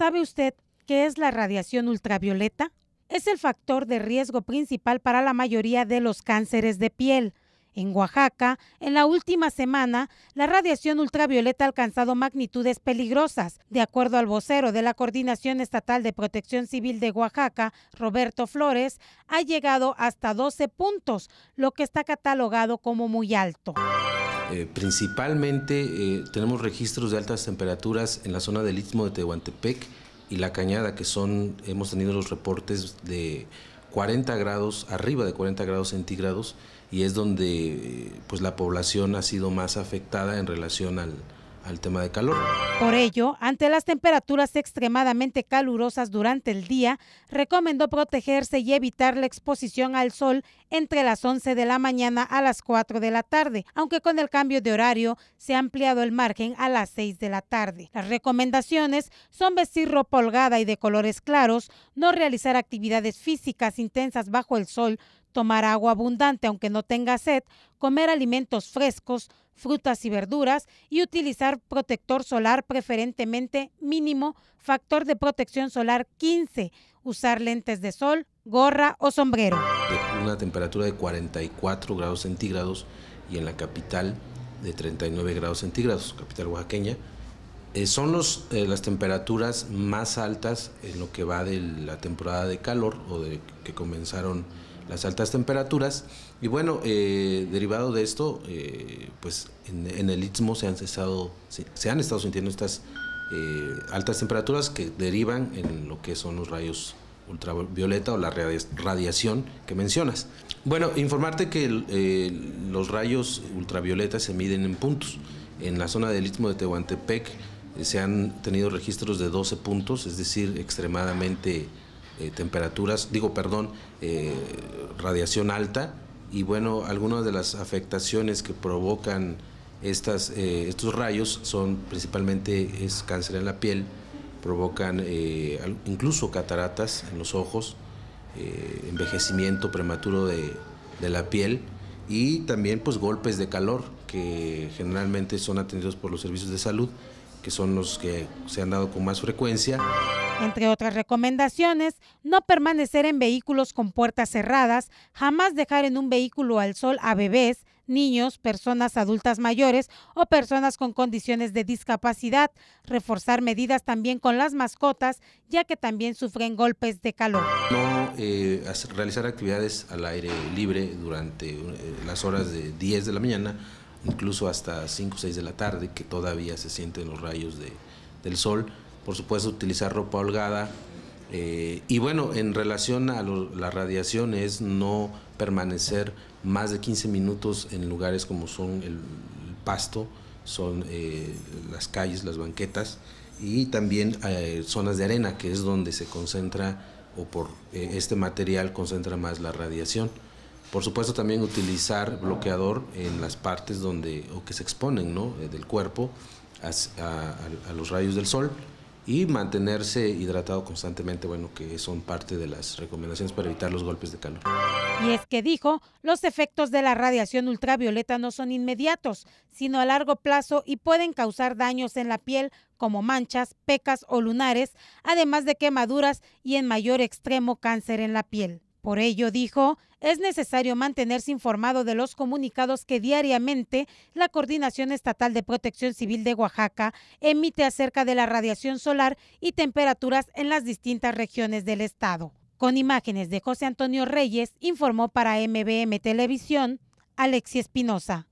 ¿Sabe usted qué es la radiación ultravioleta? Es el factor de riesgo principal para la mayoría de los cánceres de piel. En Oaxaca, en la última semana, la radiación ultravioleta ha alcanzado magnitudes peligrosas, de acuerdo al vocero de la Coordinación Estatal de Protección Civil de Oaxaca, Roberto Flores, ha llegado hasta 12 puntos, lo que está catalogado como muy alto. Eh, principalmente eh, tenemos registros de altas temperaturas en la zona del Istmo de Tehuantepec y La Cañada, que son, hemos tenido los reportes de 40 grados, arriba de 40 grados centígrados, y es donde eh, pues, la población ha sido más afectada en relación al, tema de calor. Por ello, ante las temperaturas extremadamente calurosas durante el día, recomendó protegerse y evitar la exposición al sol entre las 11 de la mañana a las 4 de la tarde, aunque con el cambio de horario se ha ampliado el margen a las 6 de la tarde. Las recomendaciones son vestir ropa holgada y de colores claros, no realizar actividades físicas intensas bajo el sol tomar agua abundante aunque no tenga sed, comer alimentos frescos, frutas y verduras y utilizar protector solar preferentemente mínimo, factor de protección solar 15, usar lentes de sol, gorra o sombrero. Una temperatura de 44 grados centígrados y en la capital de 39 grados centígrados, capital oaxaqueña. Eh, son los, eh, las temperaturas más altas en lo que va de la temporada de calor o de que comenzaron las altas temperaturas. Y bueno, eh, derivado de esto, eh, pues en, el Istmo se han, se, han estado sintiendo estas eh, altas temperaturas que derivan en lo que son los rayos ultravioleta o la radiación que mencionas. Bueno, informarte que los rayos ultravioleta se miden en puntos. En la zona del Istmo de Tehuantepec se han tenido registros de 12 puntos, es decir, extremadamente eh, temperaturas, digo, perdón, eh, radiación alta y bueno, algunas de las afectaciones que provocan estas, eh, estos rayos son principalmente es cáncer en la piel, provocan incluso cataratas en los ojos, envejecimiento prematuro de, de la piel y también pues golpes de calor que generalmente son atendidos por los servicios de salud, que son los que se han dado con más frecuencia. Entre otras recomendaciones, no permanecer en vehículos con puertas cerradas, jamás dejar en un vehículo al sol a bebés, niños, personas adultas mayores o personas con condiciones de discapacidad, reforzar medidas también con las mascotas, ya que también sufren golpes de calor. No eh, realizar actividades al aire libre durante eh, las horas de 10 de la mañana, incluso hasta 5 o 6 de la tarde, que todavía se sienten los rayos del sol por supuesto utilizar ropa holgada. Eh, y bueno, en relación a la radiación es no permanecer más de 15 minutos en lugares como son el, pasto, son eh, las calles, las banquetas y también eh, zonas de arena, que es donde se concentra o por este material concentra más la radiación. Por supuesto también utilizar bloqueador en las partes donde o que se exponen ¿no? del cuerpo a los rayos del sol y mantenerse hidratado constantemente, bueno, que son parte de las recomendaciones para evitar los golpes de calor. Y es que dijo, los efectos de la radiación ultravioleta no son inmediatos, sino a largo plazo y pueden causar daños en la piel como manchas, pecas o lunares, además de quemaduras y en mayor extremo cáncer en la piel. Por ello, dijo, es necesario mantenerse informado de los comunicados que diariamente la Coordinación Estatal de Protección Civil de Oaxaca emite acerca de la radiación solar y temperaturas en las distintas regiones del estado. Con imágenes de José Antonio Reyes, informó para MBM Televisión Alexi Espinosa.